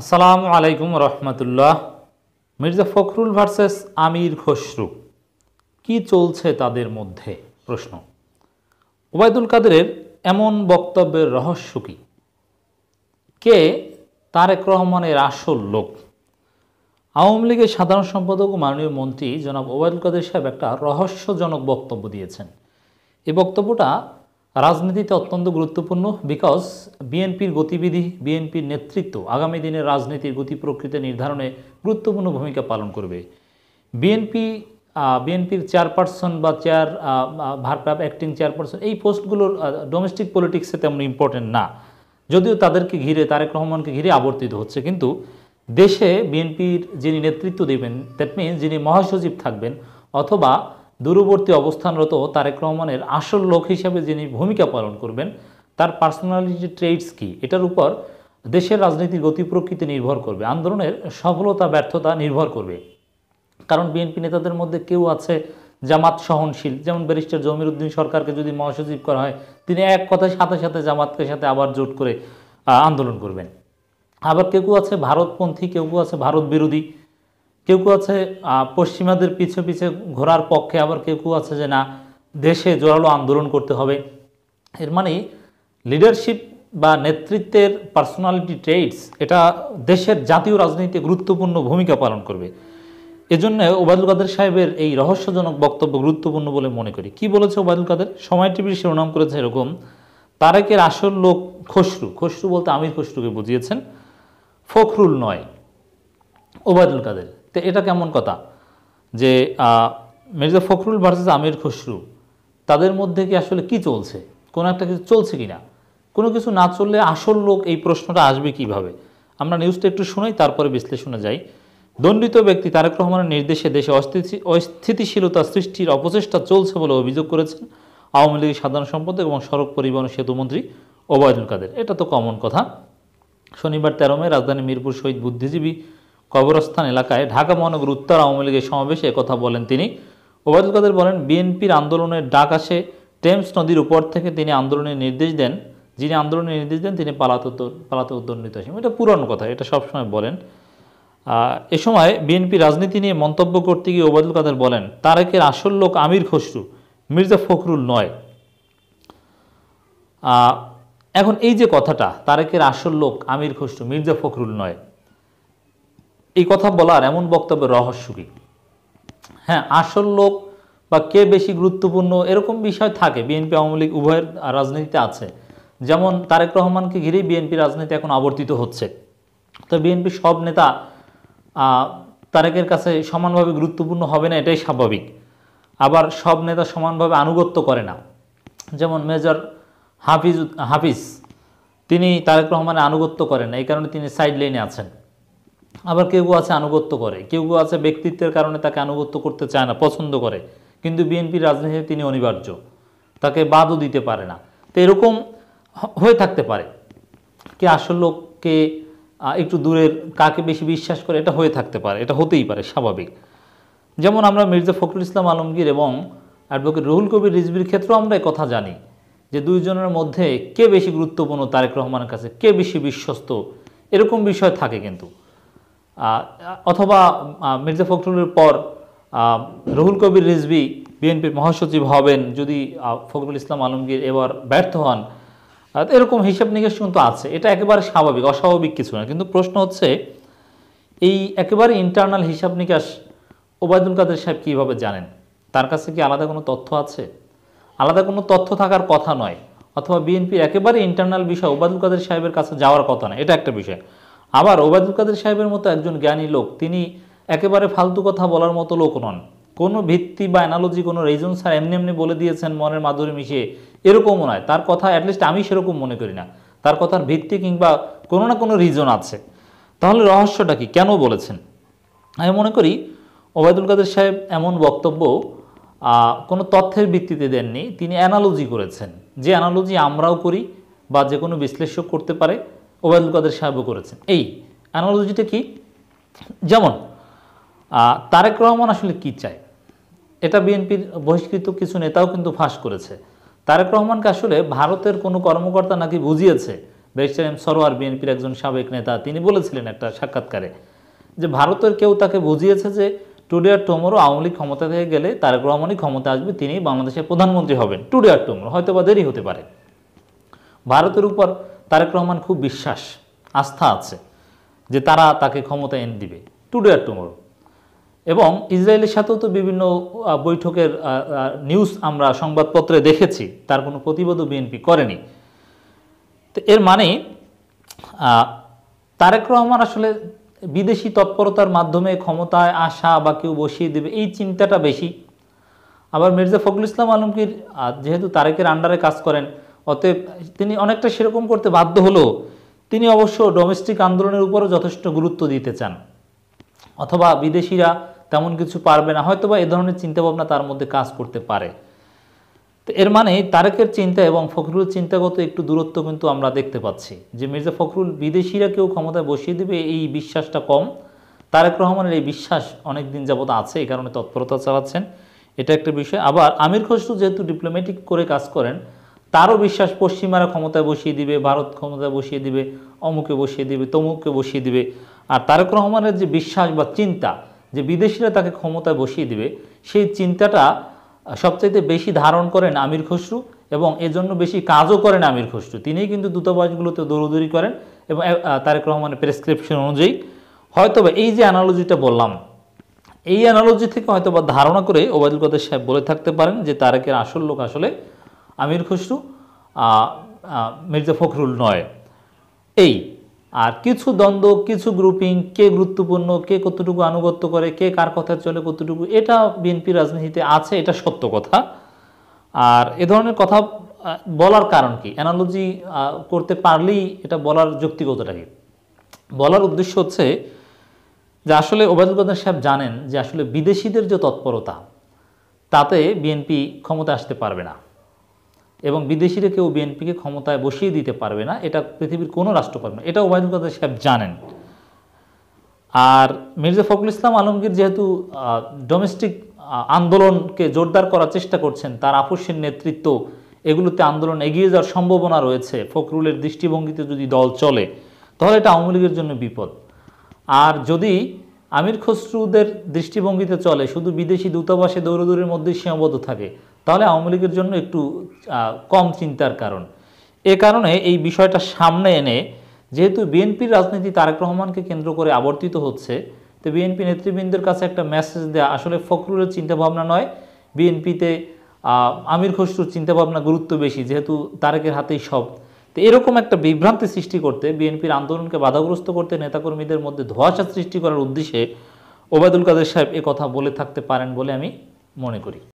আসসালামু আলাইকুম রহমতুল্লাহ মির্জা ফখরুল ভার্সেস আমির খসরু কি চলছে তাদের মধ্যে প্রশ্ন ওবায়দুল কাদেরের এমন বক্তব্যের রহস্য কি কে তারেক রহমানের আসল লোক আওয়ামী লীগের সাধারণ সম্পাদক ও মাননীয় মন্ত্রী জনাব ওবায়দুল কাদের সাহেব একটা রহস্যজনক বক্তব্য দিয়েছেন এই বক্তব্যটা রাজনীতিতে অত্যন্ত গুরুত্বপূর্ণ বিকজ বিএনপির গতিবিধি বিএনপির নেতৃত্ব আগামী দিনে রাজনীতির গতি প্রকৃতি নির্ধারণে গুরুত্বপূর্ণ ভূমিকা পালন করবে বিএনপি বিএনপির চেয়ারপারসন বা চেয়ার ভারপ্রাপ অ্যাক্টিং চেয়ারপারসন এই পোস্টগুলোর ডোমেস্টিক পলিটিক্সে তেমন ইম্পর্টেন্ট না যদিও তাদেরকে ঘিরে তারেক রহমানকে ঘিরে আবর্তিত হচ্ছে কিন্তু দেশে বিএনপির যিনি নেতৃত্ব দেবেন দ্যাট মিনস যিনি মহাসচিব থাকবেন অথবা দূরবর্তী অবস্থানরত তারেক রহমানের আসল লোক হিসাবে যিনি ভূমিকা পালন করবেন তার পার্সোনালিটি ট্রেডস কি এটার উপর দেশের রাজনীতির গতি প্রকৃতি নির্ভর করবে আন্দোলনের সফলতা ব্যর্থতা নির্ভর করবে কারণ বিএনপি নেতাদের মধ্যে কেউ আছে জামাত সহনশীল যেমন ব্যারিস্টার জমির উদ্দিন সরকারকে যদি মহাসচিব করা হয় তিনি এক কথায় সাথে সাথে জামাতকে সাথে আবার জোট করে আন্দোলন করবেন আবার কেউ কেউ আছে ভারতপন্থী কেউ কেউ আছে ভারত বিরোধী কেউ কেউ আছে পশ্চিমাদের পিছে পিছে ঘোরার পক্ষে আবার কেউ কেউ আছে যে না দেশে জোরালো আন্দোলন করতে হবে এর মানে লিডারশিপ বা নেতৃত্বের পার্সোনালিটি ট্রেডস এটা দেশের জাতীয় রাজনীতিতে গুরুত্বপূর্ণ ভূমিকা পালন করবে এজন্য ওবায়দুল কাদের সাহেবের এই রহস্যজনক বক্তব্য গুরুত্বপূর্ণ বলে মনে করি কি বলেছে ওবায়দুল কাদের সময় টিভির শিরোনাম করেছে এরকম তারেকের আসল লোক খসরু খসরু বলতে আমির খসরুকে বুঝিয়েছেন ফখরুল নয় ওবায়দুল কাদের তো এটা কেমন কথা যে মির্জা ফখরুল ভার্সেস আমির খসরু তাদের মধ্যে কি আসলে কি চলছে কোনো একটা কিছু চলছে কি না কোনো কিছু না চললে আসল লোক এই প্রশ্নটা আসবে কিভাবে আমরা নিউজটা একটু শুনেই তারপরে বিশ্লেষণে যাই দণ্ডিত ব্যক্তি তারেক রহমানের নির্দেশে দেশে অস্থিতিশীলতা সৃষ্টির অপচেষ্টা চলছে বলে অভিযোগ করেছেন আওয়ামী লীগের সাধারণ সম্পাদক এবং সড়ক পরিবহন সেতুমন্ত্রী ওবায়দুল কাদের এটা তো কমন কথা শনিবার তেরো মে রাজধানী মিরপুর শহীদ বুদ্ধিজীবী কবরস্থান এলাকায় ঢাকা মহানগর উত্তর আওয়ামী লীগের সমাবেশে একথা বলেন তিনি ওবায়দুল কাদের বলেন বিএনপির আন্দোলনের ডাক আসে টেমস নদীর উপর থেকে তিনি আন্দোলনের নির্দেশ দেন যিনি আন্দোলনের নির্দেশ দেন তিনি পালাতে পালাতে উদ্দণ্ডিত আসেন এটা পুরনো কথা এটা সবসময় বলেন এ সময় বিএনপি রাজনীতি নিয়ে মন্তব্য করতে গিয়ে ওবায়দুল কাদের বলেন তারেকের আসল লোক আমির খসরু মির্জা ফখরুল নয় এখন এই যে কথাটা তারেকের আসল লোক আমির খসরু মির্জা ফখরুল নয় এই কথা বলার এমন বক্তব্যের রহস্য কী হ্যাঁ আসল লোক বা কে বেশি গুরুত্বপূর্ণ এরকম বিষয় থাকে বিএনপি আওয়ামী লীগ উভয়ের রাজনীতিতে আছে যেমন তারেক রহমানকে ঘিরেই বিএনপি রাজনীতি এখন আবর্তিত হচ্ছে তো বিএনপি সব নেতা তারেকের কাছে সমানভাবে গুরুত্বপূর্ণ হবে না এটাই স্বাভাবিক আবার সব নেতা সমানভাবে আনুগত্য করে না যেমন মেজর হাফিজ হাফিজ তিনি তারেক রহমানের আনুগত্য করেন এই কারণে তিনি সাইড লাইনে আছেন আবার কেউ কেউ আছে আনুগত্য করে কেউ কেউ আছে ব্যক্তিত্বের কারণে তাকে আনুগত্য করতে চায় না পছন্দ করে কিন্তু বিএনপি রাজনীতিতে তিনি অনিবার্য তাকে বাদও দিতে পারে না তো এরকম হয়ে থাকতে পারে কে আসল লোককে একটু দূরের কাকে বেশি বিশ্বাস করে এটা হয়ে থাকতে পারে এটা হতেই পারে স্বাভাবিক যেমন আমরা মির্জা ফখরুল ইসলাম আলমগীর এবং অ্যাডভোকেট রুহুল কবির রিজবির ক্ষেত্রেও আমরা এই কথা জানি যে দুইজনের মধ্যে কে বেশি গুরুত্বপূর্ণ তারেক রহমানের কাছে কে বেশি বিশ্বস্ত এরকম বিষয় থাকে কিন্তু অথবা মির্জা ফখরুলের পর রুহুল কবির রিজবি বিএনপির মহাসচিব হবেন যদি ফখরুল ইসলাম আলমগীর এবার ব্যর্থ হন এরকম হিসাব নিকেশ কিন্তু আছে এটা একেবারে স্বাভাবিক অস্বাভাবিক কিছু না কিন্তু প্রশ্ন হচ্ছে এই একেবারে ইন্টারনাল হিসাব নিকাশ ওবায়দুল কাদের সাহেব কীভাবে জানেন তার কাছে কি আলাদা কোনো তথ্য আছে আলাদা কোনো তথ্য থাকার কথা নয় অথবা বিএনপির একেবারে ইন্টারনাল বিষয় ওবায়দুল কাদের সাহেবের কাছে যাওয়ার কথা নয় এটা একটা বিষয় আবার ওবায়দুল কাদের সাহেবের মতো একজন জ্ঞানী লোক তিনি একেবারে ফালতু কথা বলার মতো লোক নন কোনো ভিত্তি বা অ্যানালজি কোনো রিজন স্যার এমনি এমনি বলে দিয়েছেন মনের মাধুরী মিশিয়ে এরকমও নয় তার কথা অ্যাটলিস্ট আমি সেরকম মনে করি না তার কথার ভিত্তি কিংবা কোনো না কোনো রিজন আছে তাহলে রহস্যটা কি কেন বলেছেন আমি মনে করি ওবায়দুল কাদের সাহেব এমন বক্তব্য কোনো তথ্যের ভিত্তিতে দেননি তিনি অ্যানালজি করেছেন যে অ্যানালজি আমরাও করি বা যে কোনো বিশ্লেষক করতে পারে ওবায়দুল কাদের সাহেব করেছেন এই অ্যানোলজিটা কি যেমন তারেক রহমান আসলে কি চায় এটা বিএনপির বহিষ্কৃত কিছু নেতাও কিন্তু ফাঁস করেছে তারেক রহমানকে আসলে ভারতের কোনো কর্মকর্তা নাকি বুঝিয়েছে ব্যারিস্টার এম সরোয়ার বিএনপির একজন সাবেক নেতা তিনি বলেছিলেন একটা সাক্ষাৎকারে যে ভারতের কেউ তাকে বুঝিয়েছে যে টুডে আর টোমরো আওয়ামী লীগ ক্ষমতা থেকে গেলে তারেক রহমানই ক্ষমতা আসবে তিনি বাংলাদেশের প্রধানমন্ত্রী হবেন টুডে আর টোমরো হয়তো বা দেরি হতে পারে ভারতের উপর তারেক রহমান খুব বিশ্বাস আস্থা আছে যে তারা তাকে ক্ষমতা এনে দিবে টুডে আর টুমোরো এবং ইসরায়েলের সাথেও তো বিভিন্ন বৈঠকের নিউজ আমরা সংবাদপত্রে দেখেছি তার কোনো প্রতিবাদও বিএনপি করেনি তো এর মানে তারেক রহমান আসলে বিদেশি তৎপরতার মাধ্যমে ক্ষমতায় আসা বা কেউ বসিয়ে দেবে এই চিন্তাটা বেশি আবার মির্জা ফখরুল ইসলাম আলমগীর যেহেতু তারেকের আন্ডারে কাজ করেন অতএব তিনি অনেকটা সেরকম করতে বাধ্য হলেও তিনি অবশ্য ডোমেস্টিক আন্দোলনের উপরও যথেষ্ট গুরুত্ব দিতে চান অথবা বিদেশিরা তেমন কিছু পারবে না হয়তোবা এ ধরনের চিন্তাভাবনা তার মধ্যে কাজ করতে পারে তো এর মানে তারেকের চিন্তা এবং ফখরুল চিন্তাগত একটু দূরত্ব কিন্তু আমরা দেখতে পাচ্ছি যে মির্জা ফখরুল বিদেশিরা কেউ ক্ষমতায় বসিয়ে দেবে এই বিশ্বাসটা কম তারেক রহমানের এই বিশ্বাস অনেক দিন যাবত আছে এই কারণে তৎপরতা চালাচ্ছেন এটা একটা বিষয় আবার আমির খসরু যেহেতু ডিপ্লোম্যাটিক করে কাজ করেন তারও বিশ্বাস পশ্চিমারা ক্ষমতায় বসিয়ে দিবে ভারত ক্ষমতায় বসিয়ে দিবে অমুকে বসিয়ে দিবে তমুককে বসিয়ে দিবে আর তারক রহমানের যে বিশ্বাস বা চিন্তা যে বিদেশিরা তাকে ক্ষমতায় বসিয়ে দিবে সেই চিন্তাটা সবচাইতে বেশি ধারণ করেন আমির খসরু এবং এজন্য বেশি কাজও করেন আমির খসরু তিনিই কিন্তু দূতাবাসগুলোতে দৌড়দৌড়ি করেন এবং তারেক রহমানের প্রেসক্রিপশন অনুযায়ী হয়তোবা এই যে অ্যানালজিটা বললাম এই অ্যানালজি থেকে হয়তোবা ধারণা করে ওবায়দুল কাদের সাহেব বলে থাকতে পারেন যে তারেকের আসল লোক আসলে আমির খসরু মির্জা ফখরুল নয় এই আর কিছু দ্বন্দ্ব কিছু গ্রুপিং কে গুরুত্বপূর্ণ কে কতটুকু আনুগত্য করে কে কার কথা চলে কতটুকু এটা বিএনপি রাজনীতিতে আছে এটা সত্য কথা আর এ ধরনের কথা বলার কারণ কি অ্যানালজি করতে পারলেই এটা বলার যুক্তিগতটা কি বলার উদ্দেশ্য হচ্ছে যে আসলে ওবায়দুল কাদের সাহেব জানেন যে আসলে বিদেশিদের যে তৎপরতা তাতে বিএনপি ক্ষমতা আসতে পারবে না এবং বিদেশিরা কেউ বিএনপিকে ক্ষমতায় বসিয়ে দিতে পারবে না এটা পৃথিবীর কোনো রাষ্ট্র পারবে না এটা ওবায়দুল কাদের সাহেব জানেন আর মির্জা ফখরুল ইসলাম আলমগীর যেহেতু ডোমেস্টিক আন্দোলনকে জোরদার করার চেষ্টা করছেন তার আপসের নেতৃত্ব এগুলোতে আন্দোলন এগিয়ে যাওয়ার সম্ভাবনা রয়েছে ফখরুলের দৃষ্টিভঙ্গিতে যদি দল চলে তাহলে এটা আওয়ামী লীগের জন্য বিপদ আর যদি আমির খসরুদের দৃষ্টিভঙ্গিতে চলে শুধু বিদেশি দূতাবাসে দৌড়দৌড়ির মধ্যে সীমাবদ্ধ থাকে তাহলে আওয়ামী লীগের জন্য একটু কম চিন্তার কারণ এ কারণে এই বিষয়টা সামনে এনে যেহেতু বিএনপির রাজনীতি তারেক রহমানকে কেন্দ্র করে আবর্তিত হচ্ছে তো বিএনপি নেতৃবৃন্দের কাছে একটা মেসেজ দেয়া আসলে ফখরুলের চিন্তাভাবনা নয় বিএনপিতে আমির খসরুর চিন্তাভাবনা গুরুত্ব বেশি যেহেতু তারেকের হাতেই সব তো এরকম একটা বিভ্রান্তি সৃষ্টি করতে বিএনপির আন্দোলনকে বাধাগ্রস্ত করতে নেতাকর্মীদের মধ্যে ধোয়াশা সৃষ্টি করার উদ্দেশ্যে ওবায়দুল কাদের সাহেব এ কথা বলে থাকতে পারেন বলে আমি মনে করি